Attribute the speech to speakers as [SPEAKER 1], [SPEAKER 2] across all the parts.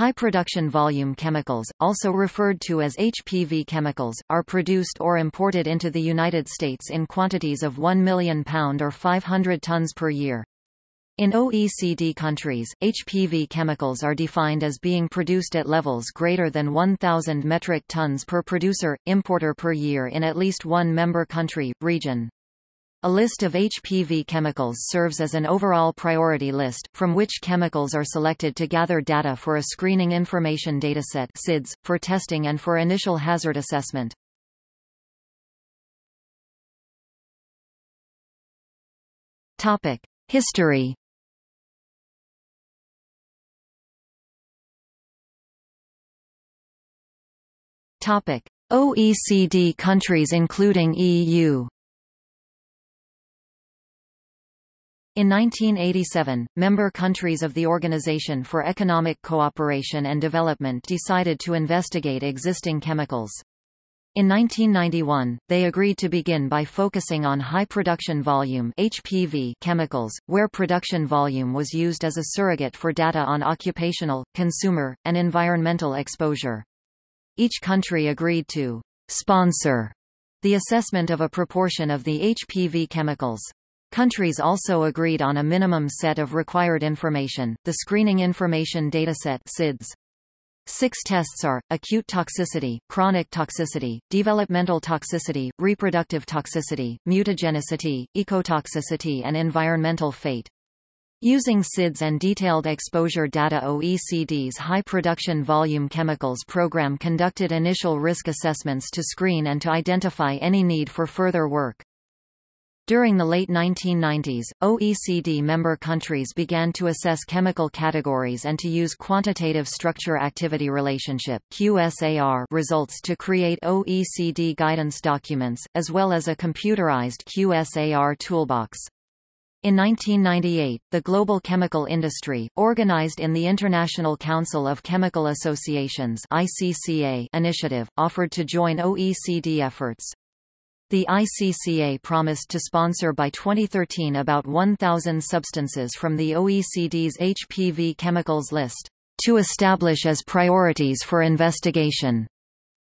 [SPEAKER 1] High production volume chemicals, also referred to as HPV chemicals, are produced or imported into the United States in quantities of 1 million pound or 500 tons per year. In OECD countries, HPV chemicals are defined as being produced at levels greater than 1,000 metric tons per producer, importer per year in at least one member country, region. A list of HPV chemicals serves as an overall priority list, from which chemicals are selected to gather
[SPEAKER 2] data for a screening information dataset SIDS, for testing and for initial hazard assessment. Topic. History Topic. OECD countries including EU
[SPEAKER 1] In 1987, member countries of the Organization for Economic Cooperation and Development decided to investigate existing chemicals. In 1991, they agreed to begin by focusing on high production volume HPV chemicals, where production volume was used as a surrogate for data on occupational, consumer, and environmental exposure. Each country agreed to sponsor the assessment of a proportion of the HPV chemicals. Countries also agreed on a minimum set of required information, the Screening Information Dataset SIDS. Six tests are, acute toxicity, chronic toxicity, developmental toxicity, reproductive toxicity, mutagenicity, ecotoxicity and environmental fate. Using SIDS and detailed exposure data OECD's High Production Volume Chemicals Program conducted initial risk assessments to screen and to identify any need for further work. During the late 1990s, OECD member countries began to assess chemical categories and to use quantitative structure-activity relationship QSAR results to create OECD guidance documents, as well as a computerized QSAR toolbox. In 1998, the global chemical industry, organized in the International Council of Chemical Associations ICCA initiative, offered to join OECD efforts. The ICCA promised to sponsor by 2013 about 1,000 substances from the OECD's HPV chemicals list, to establish as priorities for investigation,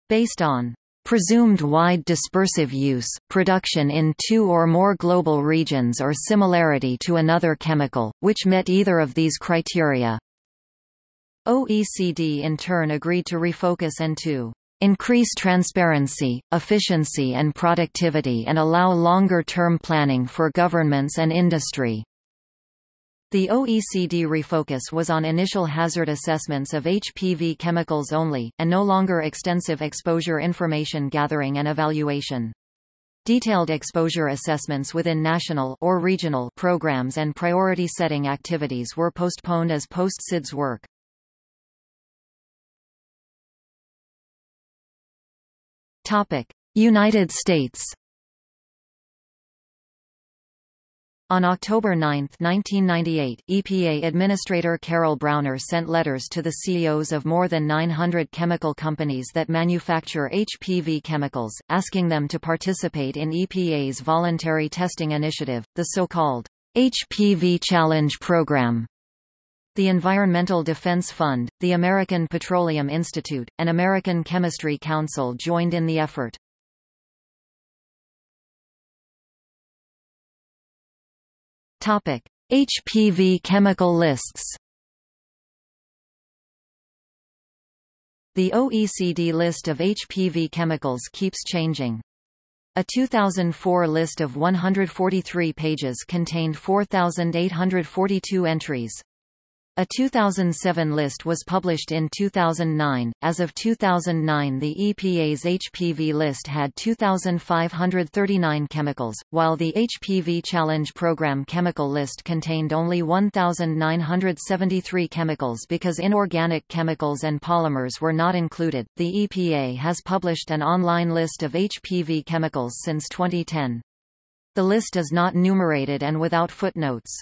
[SPEAKER 1] based on presumed wide dispersive use, production in two or more global regions or similarity to another chemical, which met either of these criteria. OECD in turn agreed to refocus and to increase transparency, efficiency and productivity and allow longer-term planning for governments and industry. The OECD refocus was on initial hazard assessments of HPV chemicals only, and no longer extensive exposure information gathering and evaluation. Detailed exposure assessments within national or
[SPEAKER 2] regional programs and priority setting activities were postponed as post-SIDS work. Topic: United States.
[SPEAKER 1] On October 9, 1998, EPA Administrator Carol Browner sent letters to the CEOs of more than 900 chemical companies that manufacture HPV chemicals, asking them to participate in EPA's voluntary testing initiative, the so-called HPV Challenge Program the Environmental Defense
[SPEAKER 2] Fund, the American Petroleum Institute, and American Chemistry Council joined in the effort. Topic: HPV chemical lists. The OECD list of HPV chemicals
[SPEAKER 1] keeps changing. A 2004 list of 143 pages contained 4,842 entries. A 2007 list was published in 2009. As of 2009, the EPA's HPV list had 2,539 chemicals, while the HPV Challenge Program chemical list contained only 1,973 chemicals because inorganic chemicals and polymers were not included. The EPA has published an online
[SPEAKER 2] list of HPV chemicals since 2010. The list is not numerated and without footnotes.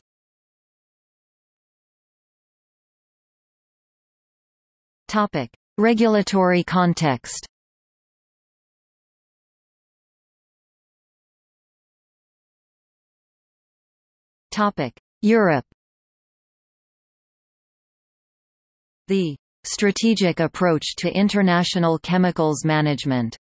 [SPEAKER 2] Topic: Regulatory context. Topic: Europe. The strategic approach to international chemicals management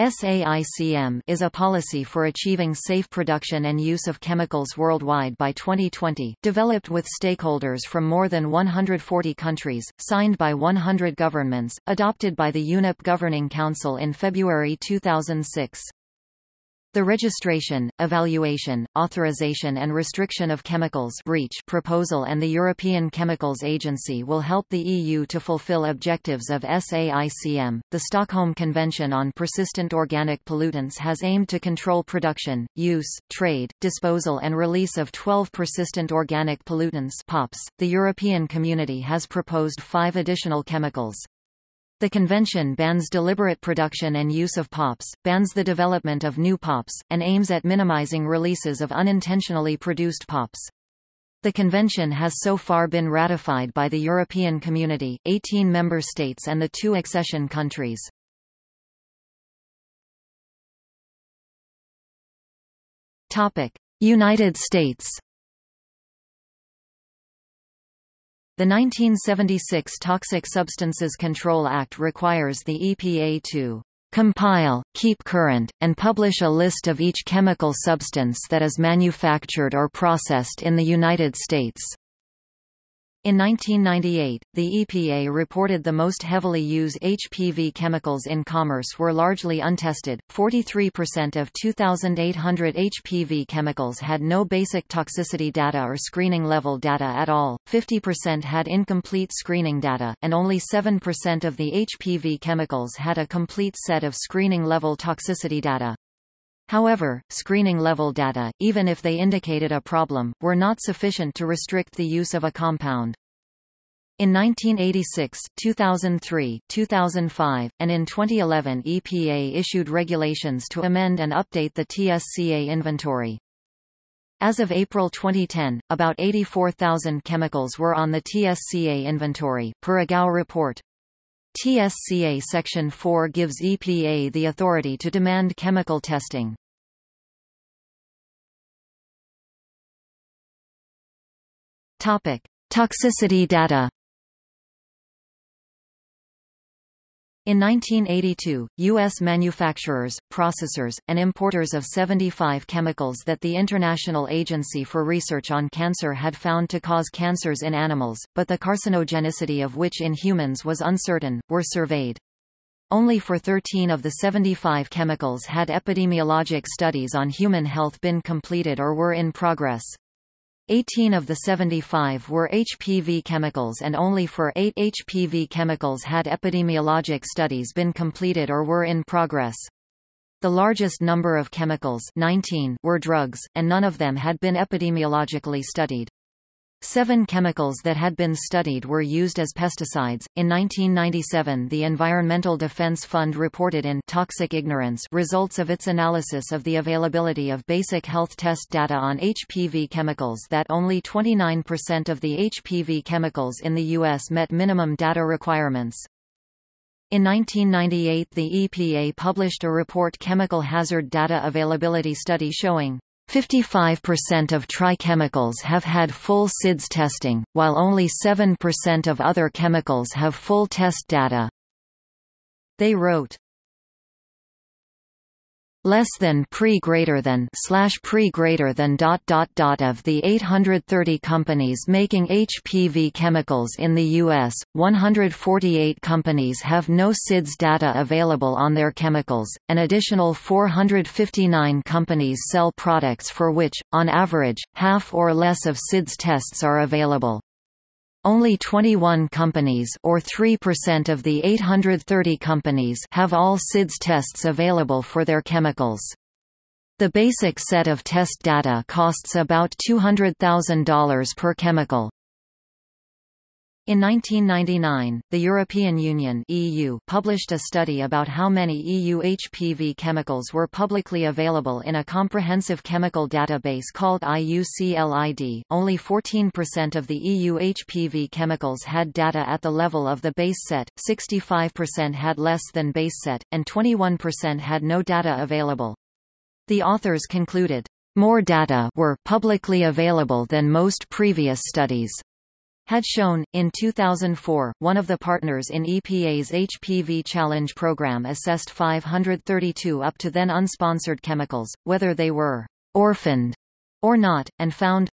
[SPEAKER 1] SAICM is a policy for achieving safe production and use of chemicals worldwide by 2020, developed with stakeholders from more than 140 countries, signed by 100 governments, adopted by the UNEP Governing Council in February 2006. The registration, evaluation, authorization and restriction of chemicals reach proposal and the European Chemicals Agency will help the EU to fulfill objectives of SAICM. The Stockholm Convention on Persistent Organic Pollutants has aimed to control production, use, trade, disposal and release of 12 persistent organic pollutants POPs. The European Community has proposed 5 additional chemicals. The convention bans deliberate production and use of pops, bans the development of new pops, and aims at minimizing releases of unintentionally produced pops. The convention has so far been ratified by the European
[SPEAKER 2] Community, 18 member states and the two accession countries. United States The 1976
[SPEAKER 1] Toxic Substances Control Act requires the EPA to compile, keep current, and publish a list of each chemical substance that is manufactured or processed in the United States. In 1998, the EPA reported the most heavily used HPV chemicals in commerce were largely untested. 43% of 2,800 HPV chemicals had no basic toxicity data or screening level data at all, 50% had incomplete screening data, and only 7% of the HPV chemicals had a complete set of screening level toxicity data. However, screening-level data, even if they indicated a problem, were not sufficient to restrict the use of a compound. In 1986, 2003, 2005, and in 2011 EPA issued regulations to amend and update the TSCA inventory. As of April 2010, about 84,000 chemicals were on the TSCA inventory per GAO report. TSCA Section 4 gives EPA the authority
[SPEAKER 2] to demand chemical testing. Topic: Toxicity data. In 1982, U.S. manufacturers,
[SPEAKER 1] processors, and importers of 75 chemicals that the International Agency for Research on Cancer had found to cause cancers in animals, but the carcinogenicity of which in humans was uncertain, were surveyed. Only for 13 of the 75 chemicals had epidemiologic studies on human health been completed or were in progress. 18 of the 75 were HPV chemicals and only for 8 HPV chemicals had epidemiologic studies been completed or were in progress. The largest number of chemicals 19 were drugs, and none of them had been epidemiologically studied. Seven chemicals that had been studied were used as pesticides. In 1997, the Environmental Defense Fund reported in Toxic Ignorance results of its analysis of the availability of basic health test data on HPV chemicals that only 29% of the HPV chemicals in the U.S. met minimum data requirements. In 1998 the EPA published a report Chemical Hazard Data Availability Study showing 55% of trichemicals have had full SIDS testing, while only 7% of other chemicals have full test data. They wrote, less than pre greater than slash pre greater than dot dot dot of the 830 companies making HPV chemicals in the US 148 companies have no SIDS data available on their chemicals an additional 459 companies sell products for which on average half or less of SIDS tests are available only 21 companies or 3% of the 830 companies have all SIDS tests available for their chemicals. The basic set of test data costs about $200,000 per chemical. In 1999, the European Union (EU) published a study about how many EU HPV chemicals were publicly available in a comprehensive chemical database called IUCLID. Only 14% of the EU HPV chemicals had data at the level of the base set, 65% had less than base set, and 21% had no data available. The authors concluded more data were publicly available than most previous studies had shown. In 2004, one of the partners in EPA's HPV Challenge program assessed 532 up to then unsponsored chemicals, whether they were orphaned or not, and found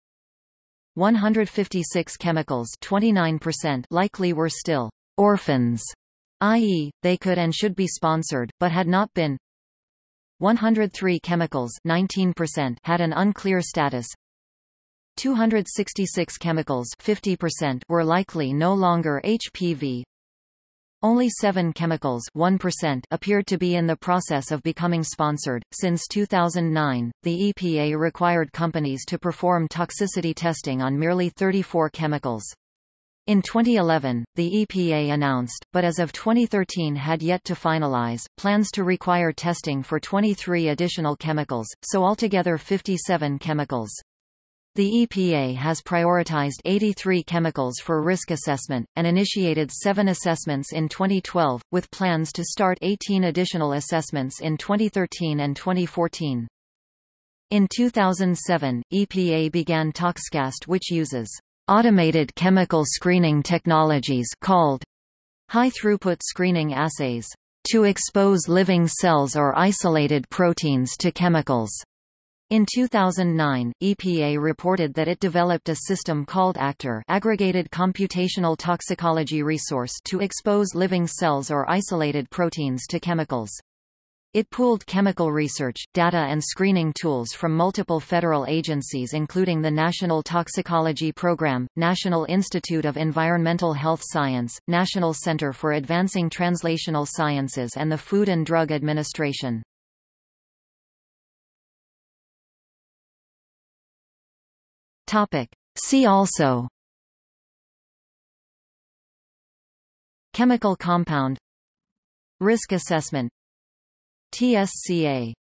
[SPEAKER 1] 156 chemicals 29% likely were still orphans, i.e., they could and should be sponsored, but had not been. 103 chemicals 19% had an unclear status, 266 chemicals 50% were likely no longer HPV. Only seven chemicals 1% appeared to be in the process of becoming sponsored. Since 2009, the EPA required companies to perform toxicity testing on merely 34 chemicals. In 2011, the EPA announced, but as of 2013 had yet to finalize, plans to require testing for 23 additional chemicals, so altogether 57 chemicals. The EPA has prioritized 83 chemicals for risk assessment, and initiated seven assessments in 2012, with plans to start 18 additional assessments in 2013 and 2014. In 2007, EPA began Toxcast which uses automated chemical screening technologies called high-throughput screening assays to expose living cells or isolated proteins to chemicals. In 2009, EPA reported that it developed a system called ACTOR Aggregated Computational Toxicology Resource to expose living cells or isolated proteins to chemicals. It pooled chemical research, data and screening tools from multiple federal agencies including the National Toxicology Program, National Institute of Environmental Health Science,
[SPEAKER 2] National Center for Advancing Translational Sciences and the Food and Drug Administration. Topic. See also Chemical compound Risk assessment TSCA